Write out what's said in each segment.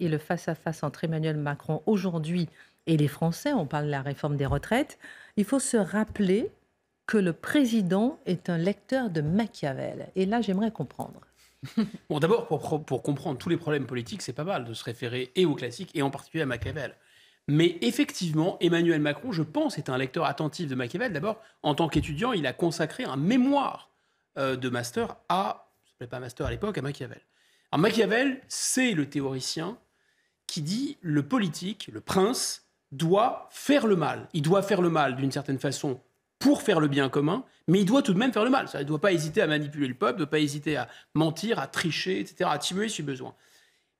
et le face-à-face entre Emmanuel Macron aujourd'hui et les Français, on parle de la réforme des retraites, il faut se rappeler que le président est un lecteur de Machiavel. Et là, j'aimerais comprendre. Bon, d'abord, pour, comprendre tous les problèmes politiques, c'est pas mal de se référer et aux classiques et en particulier à Machiavel. Mais effectivement, Emmanuel Macron, je pense, est un lecteur attentif de Machiavel. D'abord, en tant qu'étudiant, il a consacré un mémoire euh, de master à, ça s'appelait pas master à l'époque, à Machiavel. Alors Machiavel, c'est le théoricien qui dit le politique, le prince, doit faire le mal. Il doit faire le mal d'une certaine façon pour faire le bien commun, mais il doit tout de même faire le mal. Ça, il ne doit pas hésiter à manipuler le peuple, ne pas hésiter à mentir, à tricher, etc., à timuer si besoin.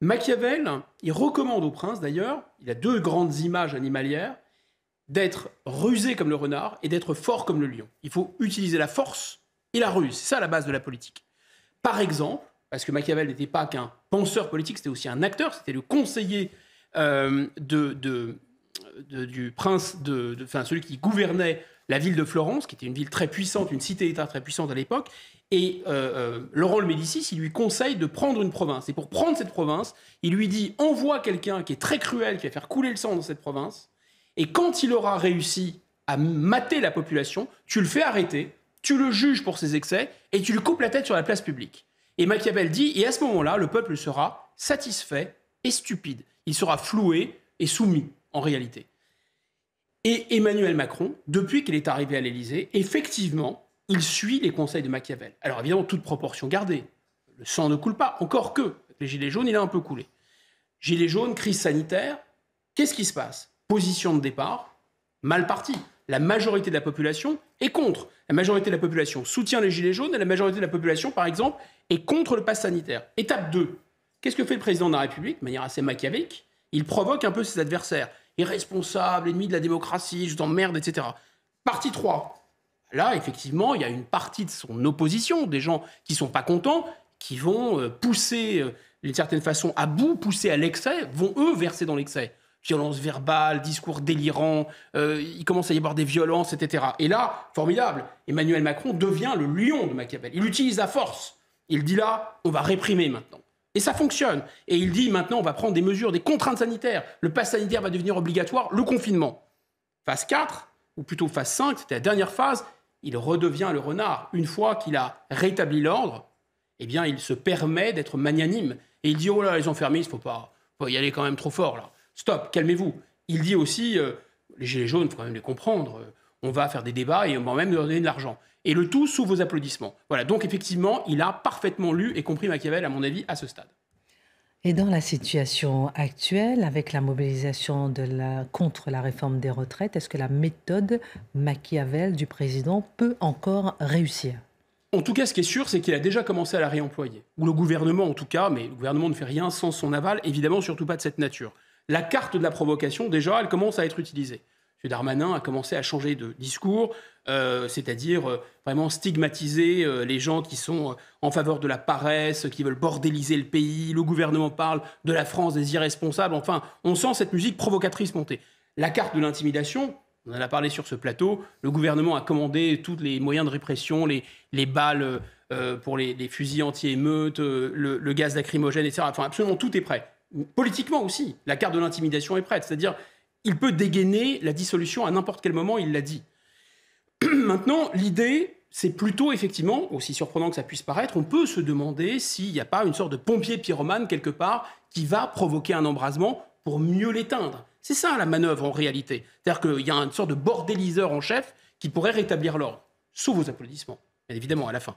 Machiavel, il recommande au prince d'ailleurs, il a deux grandes images animalières, d'être rusé comme le renard et d'être fort comme le lion. Il faut utiliser la force et la ruse, c'est ça la base de la politique. Par exemple, parce que Machiavel n'était pas qu'un penseur politique, c'était aussi un acteur, c'était le conseiller euh, du prince, de, enfin celui qui gouvernait la ville de Florence, qui était une ville très puissante, une cité-État très puissante à l'époque. Et euh, euh, Laurent le Médicis, il lui conseille de prendre une province. Et pour prendre cette province, il lui dit envoie quelqu'un qui est très cruel, qui va faire couler le sang dans cette province. Et quand il aura réussi à mater la population, tu le fais arrêter, tu le juges pour ses excès et tu lui coupes la tête sur la place publique. Et Machiavel dit, et à ce moment-là, le peuple sera satisfait et stupide. Il sera floué et soumis, en réalité. Et Emmanuel Macron, depuis qu'il est arrivé à l'Élysée, effectivement, il suit les conseils de Machiavel. Alors évidemment, toute proportion gardée. Le sang ne coule pas, encore que. Les gilets jaunes, il a un peu coulé. Gilets jaunes, crise sanitaire, qu'est-ce qui se passe Position de départ, mal parti la majorité de la population est contre. La majorité de la population soutient les Gilets jaunes et la majorité de la population, par exemple, est contre le pass sanitaire. Étape 2. Qu'est-ce que fait le président de la République, de manière assez machiavélique Il provoque un peu ses adversaires. Irresponsable, ennemi de la démocratie, je merde, etc. Partie 3. Là, effectivement, il y a une partie de son opposition, des gens qui ne sont pas contents, qui vont euh, pousser, euh, d'une certaine façon, à bout, pousser à l'excès, vont eux verser dans l'excès violence verbale, discours délirant, euh, il commence à y avoir des violences, etc. Et là, formidable, Emmanuel Macron devient le lion de Machiavel. Il utilise la force. Il dit là, on va réprimer maintenant. Et ça fonctionne. Et il dit maintenant, on va prendre des mesures, des contraintes sanitaires. Le pass sanitaire va devenir obligatoire, le confinement. Phase 4, ou plutôt phase 5, c'était la dernière phase, il redevient le renard. Une fois qu'il a rétabli l'ordre, eh bien, il se permet d'être magnanime. Et il dit, oh là, les enfermistes, faut pas, y aller quand même trop fort, là. Stop, calmez-vous. Il dit aussi, euh, les gilets jaunes, il faut quand même les comprendre. Euh, on va faire des débats et on va même leur donner de l'argent. Et le tout sous vos applaudissements. Voilà, donc effectivement, il a parfaitement lu et compris Machiavel, à mon avis, à ce stade. Et dans la situation actuelle, avec la mobilisation contre la réforme des retraites, est-ce que la méthode Machiavel du président peut encore réussir En tout cas, ce qui est sûr, c'est qu'il a déjà commencé à la réemployer. Ou le gouvernement, en tout cas, mais le gouvernement ne fait rien sans son aval, évidemment, surtout pas de cette nature la carte de la provocation, déjà, elle commence à être utilisée. M. Darmanin a commencé à changer de discours, euh, c'est-à-dire euh, vraiment stigmatiser euh, les gens qui sont en faveur de la paresse, qui veulent bordéliser le pays. Le gouvernement parle de la France des irresponsables. Enfin, on sent cette musique provocatrice monter. La carte de l'intimidation, on en a parlé sur ce plateau. Le gouvernement a commandé tous les moyens de répression, les, balles pour les, fusils anti émeute le, le, gaz lacrymogène, etc. Enfin, absolument tout est prêt. Politiquement aussi, la carte de l'intimidation est prête. C'est-à-dire, il peut dégainer la dissolution à n'importe quel moment, il l'a dit. Maintenant, l'idée, c'est plutôt effectivement, aussi surprenant que ça puisse paraître, on peut se demander s'il n'y a pas une sorte de pompier pyromane quelque part qui va provoquer un embrasement pour mieux l'éteindre. C'est ça la manœuvre en réalité. C'est-à-dire qu'il y a une sorte de bordéliseur en chef qui pourrait rétablir l'ordre, sous vos applaudissements, bien évidemment, à la fin.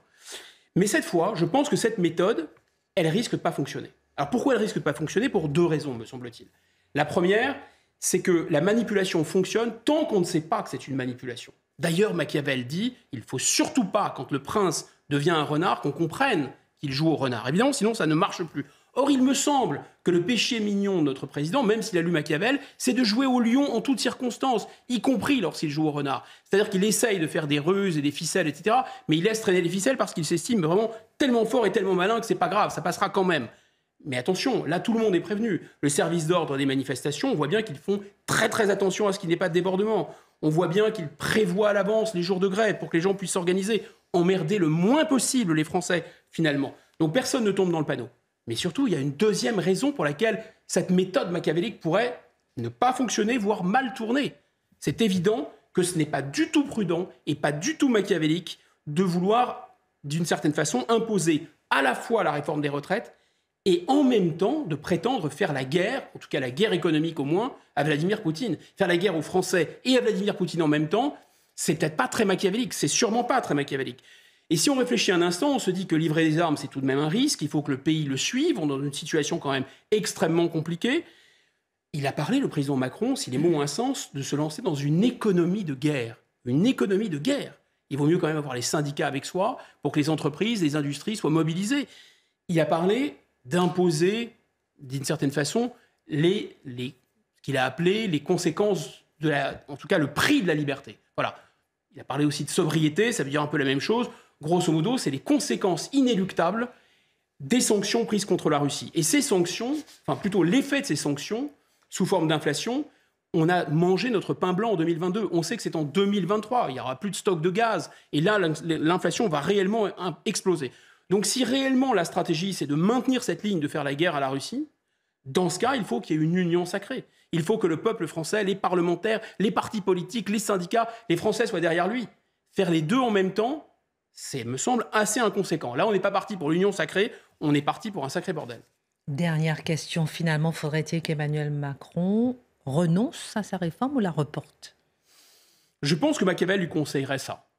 Mais cette fois, je pense que cette méthode, elle risque de pas fonctionner. Alors pourquoi elle risque de ne pas fonctionner Pour deux raisons, me semble-t-il. La première, c'est que la manipulation fonctionne tant qu'on ne sait pas que c'est une manipulation. D'ailleurs, Machiavel dit il faut surtout pas, quand le prince devient un renard, qu'on comprenne qu'il joue au renard. Évidemment, sinon ça ne marche plus. Or, il me semble que le péché mignon de notre président, même s'il a lu Machiavel, c'est de jouer au lion en toutes circonstances, y compris lorsqu'il joue au renard. C'est-à-dire qu'il essaye de faire des ruses et des ficelles, etc., mais il laisse traîner les ficelles parce qu'il s'estime vraiment tellement fort et tellement malin que c'est pas grave, ça passera quand même. Mais attention, là tout le monde est prévenu. Le service d'ordre des manifestations, on voit bien qu'ils font très très attention à ce qu'il n'y ait pas de débordement. On voit bien qu'ils prévoient à l'avance les jours de grève pour que les gens puissent s'organiser, emmerder le moins possible les Français finalement. Donc personne ne tombe dans le panneau. Mais surtout, il y a une deuxième raison pour laquelle cette méthode machiavélique pourrait ne pas fonctionner, voire mal tourner. C'est évident que ce n'est pas du tout prudent et pas du tout machiavélique de vouloir, d'une certaine façon, imposer à la fois la réforme des retraites et en même temps de prétendre faire la guerre, en tout cas la guerre économique au moins, à Vladimir Poutine. Faire la guerre aux Français et à Vladimir Poutine en même temps, c'est peut-être pas très machiavélique, c'est sûrement pas très machiavélique. Et si on réfléchit un instant, on se dit que livrer des armes, c'est tout de même un risque, il faut que le pays le suive, on est dans une situation quand même extrêmement compliquée. Il a parlé, le président Macron, si les mots ont un sens, de se lancer dans une économie de guerre. Une économie de guerre. Il vaut mieux quand même avoir les syndicats avec soi pour que les entreprises, les industries soient mobilisées. Il a parlé d'imposer, d'une certaine façon, les, les, ce qu'il a appelé les conséquences, de la, en tout cas le prix de la liberté. Voilà. Il a parlé aussi de sobriété, ça veut dire un peu la même chose. Grosso modo, c'est les conséquences inéluctables des sanctions prises contre la Russie. Et ces sanctions, enfin plutôt l'effet de ces sanctions, sous forme d'inflation, on a mangé notre pain blanc en 2022. On sait que c'est en 2023. Il n'y aura plus de stock de gaz. Et là, l'inflation va réellement exploser. Donc si réellement la stratégie, c'est de maintenir cette ligne de faire la guerre à la Russie, dans ce cas, il faut qu'il y ait une union sacrée. Il faut que le peuple français, les parlementaires, les partis politiques, les syndicats, les Français soient derrière lui. Faire les deux en même temps, c'est, me semble, assez inconséquent. Là, on n'est pas parti pour l'union sacrée, on est parti pour un sacré bordel. Dernière question, finalement, faudrait-il qu'Emmanuel Macron renonce à sa réforme ou la reporte Je pense que Machiavel lui conseillerait ça.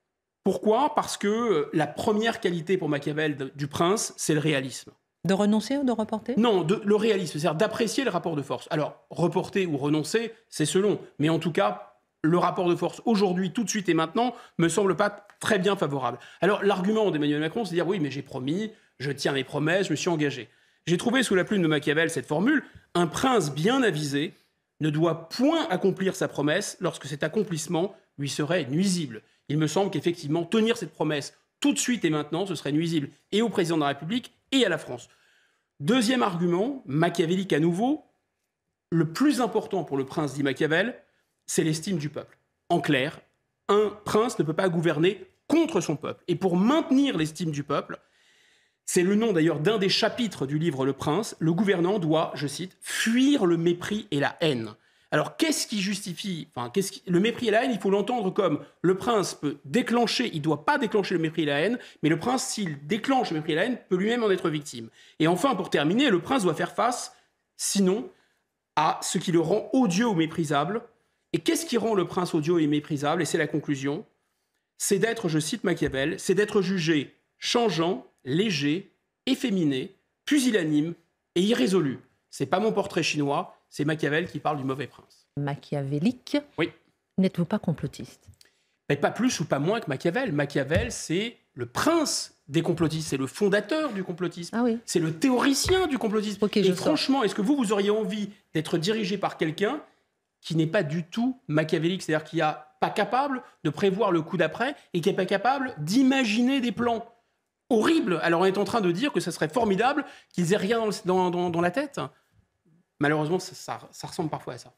Pourquoi Parce que euh, la première qualité pour Machiavel du prince, c'est le réalisme. De renoncer ou de reporter Non, le réalisme, c'est-à-dire d'apprécier le rapport de force. Alors, reporter ou renoncer, c'est selon. Mais en tout cas, le rapport de force aujourd'hui, tout de suite et maintenant, me semble pas très bien favorable. Alors, l'argument d'Emmanuel Macron, c'est de dire oui, mais j'ai promis, je tiens mes promesses, je me suis engagé. J'ai trouvé sous la plume de Machiavel cette formule un prince bien avisé ne doit point accomplir sa promesse lorsque cet accomplissement lui serait nuisible il me semble qu'effectivement, tenir cette promesse tout de suite et maintenant, ce serait nuisible et au président de la République et à la France. Deuxième argument, machiavélique à nouveau, le plus important pour le prince dit Machiavel, c'est l'estime du peuple. En clair, un prince ne peut pas gouverner contre son peuple. Et pour maintenir l'estime du peuple, c'est le nom d'ailleurs d'un des chapitres du livre Le Prince, le gouvernant doit, je cite, fuir le mépris et la haine. Alors qu'est-ce qui justifie Le mépris et la haine, il faut l'entendre comme le prince peut déclencher, il ne doit pas déclencher le mépris et la haine, mais le prince, s'il déclenche le mépris et la haine, peut lui-même en être victime. Et enfin, pour terminer, le prince doit faire face, sinon, à ce qui le rend odieux ou méprisable. Et qu'est-ce qui rend le prince odieux et méprisable Et c'est la conclusion. C'est d'être, je cite Machiavel, c'est d'être jugé changeant, léger, efféminé, pusillanime et irrésolu. C'est pas mon portrait chinois, c'est Machiavel qui parle du mauvais prince. Machiavélique Oui. N'êtes-vous pas complotiste Mais Pas plus ou pas moins que Machiavel. Machiavel, c'est le prince des complotistes, c'est le fondateur du complotisme, ah c'est le théoricien du complotisme. Et franchement, est-ce que vous, vous auriez envie d'être dirigé par quelqu'un qui n'est pas du tout machiavélique, c'est-à-dire qui n'est pas capable de prévoir le coup d'après et qui n'est pas capable d'imaginer des plans horribles. Alors on est en train de dire que ce serait formidable qu'ils aient rien dans, la tête malheureusement, ça, ressemble parfois à ça.